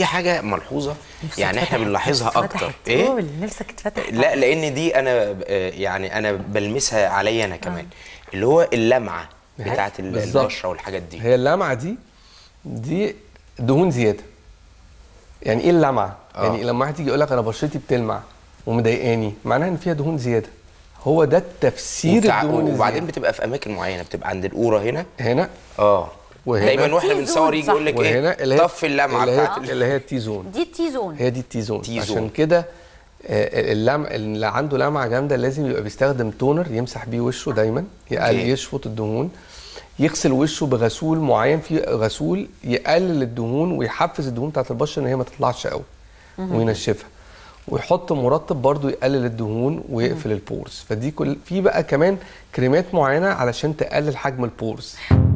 دي حاجه ملحوظه يعني احنا بنلاحظها اكتر ايه نفسك تفتح لا لان دي انا يعني انا بلمسها عليا انا كمان آه. اللي هو اللمعه بتاعه البشره والحاجات دي هي اللمعه دي دي دهون زياده يعني ايه اللمعه آه. يعني لما واحد يجي يقول لك انا بشرتي بتلمع ومضايقاني معناها ان فيها دهون زياده هو ده التفسير الدهون وبعدين بتبقى في اماكن معينه بتبقى عند القوره هنا هنا اه وهنا دايما واحنا بنصور يجي يقول لك ايه طف اللمعه اللي بتاعت هي اللي هي التي زون دي التي زون هي دي التي زون عشان كده آه، اللمع اللي عنده لمعه جامده لازم يبقى بيستخدم تونر يمسح بيه وشه دايما يقلل يشفط الدهون يغسل وشه بغسول معين في غسول يقلل الدهون ويحفز الدهون بتاعت البشره ان هي ما تطلعش قوي وينشفها ويحط مرطب برضه يقلل الدهون ويقفل البورز فدي كل في بقى كمان كريمات معينه علشان تقلل حجم البورز